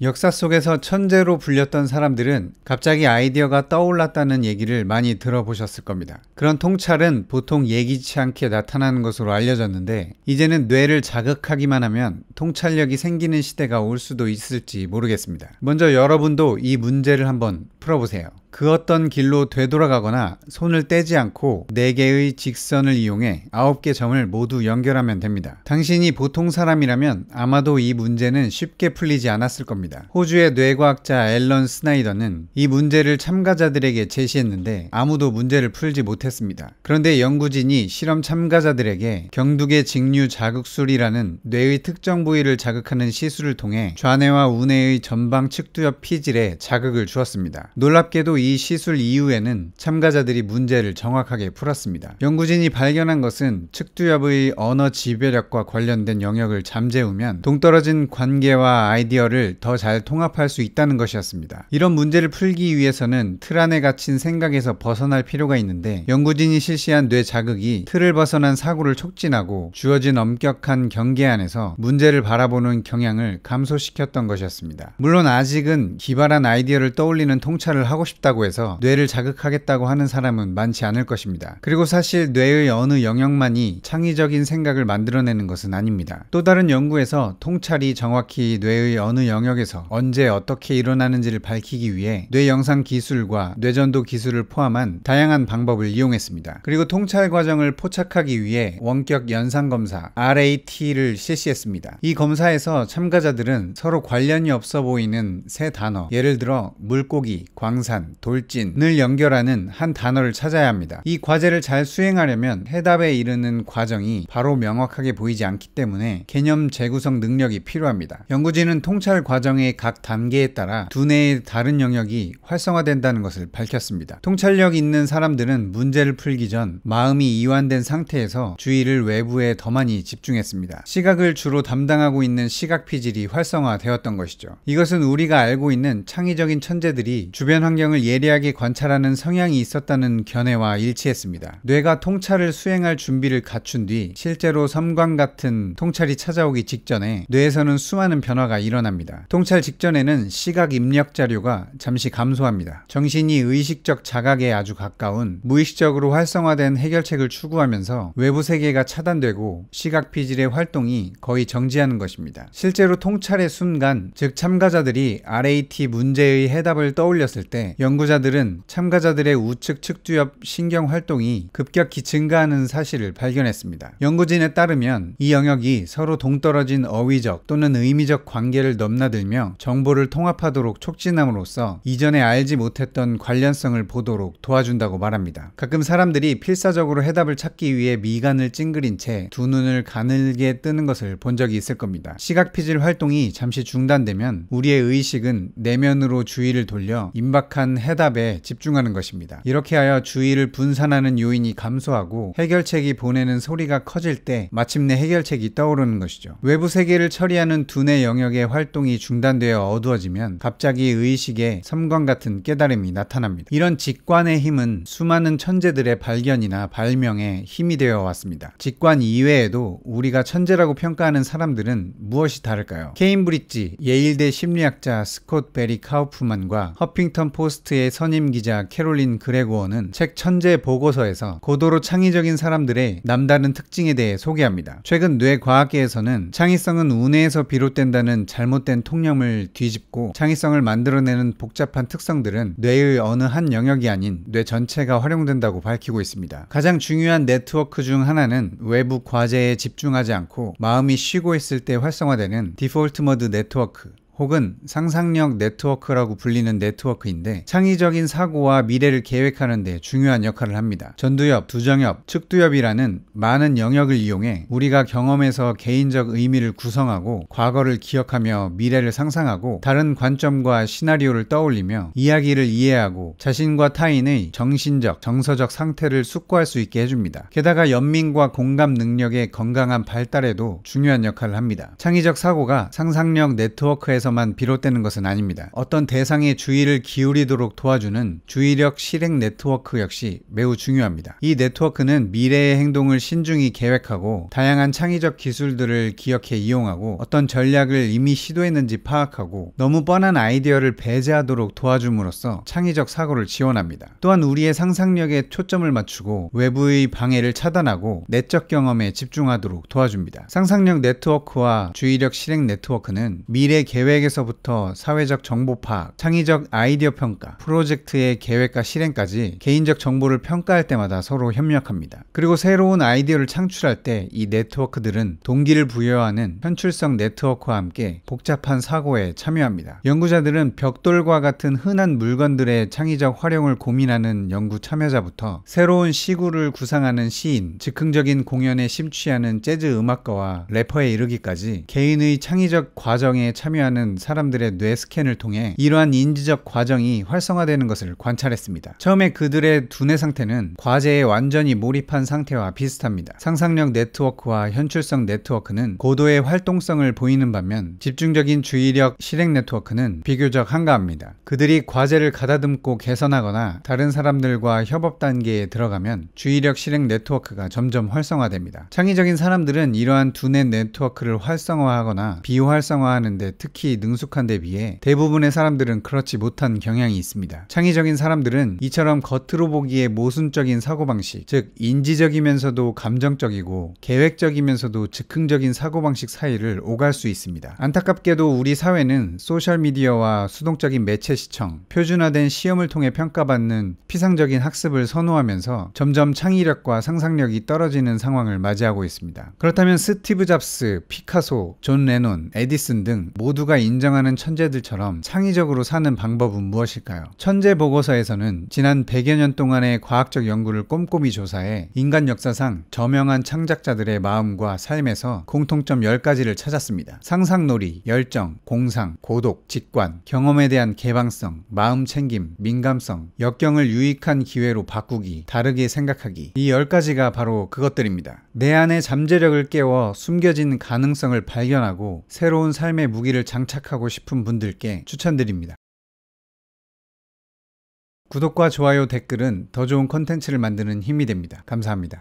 역사 속에서 천재로 불렸던 사람들은 갑자기 아이디어가 떠올랐다는 얘기를 많이 들어보셨을 겁니다. 그런 통찰은 보통 예기치 않게 나타나는 것으로 알려졌는데 이제는 뇌를 자극하기만 하면 통찰력이 생기는 시대가 올 수도 있을지 모르겠습니다. 먼저 여러분도 이 문제를 한번 풀어보세요. 그 어떤 길로 되돌아가거나 손을 떼지 않고 4개의 직선을 이용해 9개 점을 모두 연결하면 됩니다. 당신이 보통 사람이라면 아마도 이 문제는 쉽게 풀리지 않았을 겁니다. 호주의 뇌과학자 앨런 스나이더는 이 문제를 참가자들에게 제시했는데 아무도 문제를 풀지 못했습니다. 그런데 연구진이 실험 참가자들에게 경두계 직류 자극술이라는 뇌의 특정 부위를 자극하는 시술을 통해 좌뇌와 우뇌의 전방 측두엽 피질에 자극을 주었습니다. 놀랍게도 이 시술 이후에는 참가자들이 문제를 정확하게 풀었습니다. 연구진이 발견한 것은 측두엽의 언어 지배력과 관련된 영역을 잠재우면 동떨어진 관계와 아이디어를 더 잘 통합할 수 있다는 것이었습니다. 이런 문제를 풀기 위해서는 틀 안에 갇힌 생각에서 벗어날 필요가 있는데 연구진이 실시한 뇌 자극이 틀을 벗어난 사고를 촉진하고 주어진 엄격한 경계 안에서 문제를 바라보는 경향을 감소시켰던 것이었습니다. 물론 아직은 기발한 아이디어를 떠올리는 통 통찰을 하고 싶다고 해서 뇌를 자극하겠다고 하는 사람은 많지 않을 것입니다. 그리고 사실 뇌의 어느 영역만이 창의적인 생각을 만들어내는 것은 아닙니다. 또 다른 연구에서 통찰이 정확히 뇌의 어느 영역에서 언제 어떻게 일어나는지를 밝히기 위해 뇌영상 기술과 뇌전도 기술을 포함한 다양한 방법을 이용했습니다. 그리고 통찰 과정을 포착하기 위해 원격 연상 검사 RAT를 실시했습니다. 이 검사에서 참가자들은 서로 관련이 없어 보이는 세 단어, 예를 들어 물고기, 광산, 돌진을 연결하는 한 단어를 찾아야 합니다. 이 과제를 잘 수행하려면 해답에 이르는 과정이 바로 명확하게 보이지 않기 때문에 개념 재구성 능력이 필요합니다. 연구진은 통찰 과정의 각 단계에 따라 두뇌의 다른 영역이 활성화된다는 것을 밝혔습니다. 통찰력 있는 사람들은 문제를 풀기 전 마음이 이완된 상태에서 주의를 외부에 더 많이 집중했습니다. 시각을 주로 담당하고 있는 시각 피질이 활성화되었던 것이죠. 이것은 우리가 알고 있는 창의적인 천재들이 주변 주변 환경을 예리하게 관찰하는 성향이 있었다는 견해와 일치했습니다. 뇌가 통찰을 수행할 준비를 갖춘 뒤 실제로 섬광 같은 통찰이 찾아오기 직전에 뇌에서는 수많은 변화가 일어납니다. 통찰 직전에는 시각 입력 자료가 잠시 감소합니다. 정신이 의식적 자각에 아주 가까운 무의식적으로 활성화된 해결책을 추구하면서 외부 세계가 차단되고 시각 피질의 활동이 거의 정지하는 것입니다. 실제로 통찰의 순간, 즉 참가자들이 RAT 문제의 해답을 떠올렸을 나을때 연구자들은 참가자들의 우측 측두엽 신경 활동이 급격히 증가하는 사실을 발견했습니다. 연구진에 따르면 이 영역이 서로 동떨어진 어휘적 또는 의미적 관계를 넘나들며 정보를 통합하도록 촉진함으로써 이전에 알지 못했던 관련성을 보도록 도와준다고 말합니다. 가끔 사람들이 필사적으로 해답을 찾기 위해 미간을 찡그린 채 두 눈을 가늘게 뜨는 것을 본 적이 있을 겁니다. 시각 피질 활동이 잠시 중단되면 우리의 의식은 내면으로 주의를 돌려 임박한 해답에 집중하는 것입니다. 이렇게 하여 주의를 분산하는 요인이 감소하고 해결책이 보내는 소리가 커질 때 마침내 해결책이 떠오르는 것이죠. 외부 세계를 처리하는 두뇌 영역의 활동이 중단되어 어두워지면 갑자기 의식의 섬광 같은 깨달음이 나타납니다. 이런 직관의 힘은 수많은 천재들의 발견이나 발명에 힘이 되어 왔습니다. 직관 이외에도 우리가 천재라고 평가하는 사람들은 무엇이 다를까요? 케임브릿지 예일대 심리학자 스콧 베리 카우프만과 허핑턴 워싱턴 포스트의 선임 기자 캐롤린 그레고어는 책 천재 보고서에서 고도로 창의적인 사람들의 남다른 특징에 대해 소개합니다. 최근 뇌과학계에서는 창의성은 운해에서 비롯된다는 잘못된 통념을 뒤집고 창의성을 만들어내는 복잡한 특성들은 뇌의 어느 한 영역이 아닌 뇌 전체가 활용된다고 밝히고 있습니다. 가장 중요한 네트워크 중 하나는 외부 과제에 집중하지 않고 마음이 쉬고 있을 때 활성화되는 디폴트 머드 네트워크 혹은 상상력 네트워크라고 불리는 네트워크인데 창의적인 사고와 미래를 계획하는 데 중요한 역할을 합니다. 전두엽, 두정엽, 측두엽이라는 많은 영역을 이용해 우리가 경험에서 개인적 의미를 구성하고 과거를 기억하며 미래를 상상하고 다른 관점과 시나리오를 떠올리며 이야기를 이해하고 자신과 타인의 정신적, 정서적 상태를 숙고할 수 있게 해줍니다. 게다가 연민과 공감 능력의 건강한 발달에도 중요한 역할을 합니다. 창의적 사고가 상상력 네트워크에서 상황에서만 비롯되는 것은 아닙니다. 어떤 대상에 주의를 기울이도록 도와주는 주의력 실행 네트워크 역시 매우 중요합니다. 이 네트워크는 미래의 행동을 신중히 계획하고 다양한 창의적 기술들을 기억해 이용하고 어떤 전략을 이미 시도했는지 파악하고 너무 뻔한 아이디어를 배제하도록 도와줌으로써 창의적 사고를 지원합니다. 또한 우리의 상상력에 초점을 맞추고 외부의 방해를 차단하고 내적 경험에 집중하도록 도와줍니다. 상상력 네트워크와 주의력 실행 네트워크는 미래 계획 기획에서부터 사회적 정보 파악, 창의적 아이디어 평가, 프로젝트의 계획과 실행까지 개인적 정보를 평가할 때마다 서로 협력합니다. 그리고 새로운 아이디어를 창출할 때 이 네트워크들은 동기를 부여하는 현출성 네트워크와 함께 복잡한 사고에 참여합니다. 연구자들은 벽돌과 같은 흔한 물건들의 창의적 활용을 고민하는 연구 참여자부터 새로운 시구를 구상하는 시인, 즉흥적인 공연에 심취하는 재즈 음악가와 래퍼에 이르기까지 개인의 창의적 과정에 참여하는 연구진은 사람들의 뇌 스캔을 통해 이러한 인지적 과정이 활성화되는 것을 관찰했습니다. 처음에 그들의 두뇌 상태는 과제에 완전히 몰입한 상태와 비슷합니다. 상상력 네트워크와 현출성 네트워크는 고도의 활동성을 보이는 반면 집중적인 주의력 실행 네트워크는 비교적 한가합니다. 그들이 과제를 가다듬고 개선하거나 다른 사람들과 협업 단계에 들어가면 주의력 실행 네트워크가 점점 활성화됩니다. 창의적인 사람들은 이러한 두뇌 네트워크를 활성화하거나 비활성화하는데 특히 특히 능숙한 데 비해 대부분의 사람들은 그렇지 못한 경향이 있습니다. 창의적인 사람들은 이처럼 겉으로 보기에 모순적인 사고방식, 즉 인지적이면서도 감정적이고 계획적이면서도 즉흥적인 사고방식 사이를 오갈 수 있습니다. 안타깝게도 우리 사회는 소셜미디어와 수동적인 매체 시청, 표준화된 시험을 통해 평가받는 피상적인 학습을 선호하면서 점점 창의력과 상상력이 떨어지는 상황을 맞이하고 있습니다. 그렇다면 스티브 잡스, 피카소, 존 레논, 에디슨 등 모두가 인정하는 천재들처럼 창의적으로 사는 방법은 무엇일까요? 천재 보고서에서는 지난 100여 년 동안의 과학적 연구를 꼼꼼히 조사해 인간 역사상 저명한 창작자들의 마음과 삶에서 공통점 10가지를 찾았습니다. 상상놀이, 열정, 공상, 고독, 직관, 경험에 대한 개방성, 마음 챙김, 민감성, 역경을 유익한 기회로 바꾸기, 다르게 생각하기. 이 10가지가 바로 그것들입니다. 내 안의 잠재력을 깨워 숨겨진 가능성을 발견하고 새로운 삶의 무기를 장 장착하고 싶은 분들께 추천드립니다. 구독과 좋아요 댓글은 더 좋은 컨텐츠를 만드는 힘이 됩니다. 감사합니다.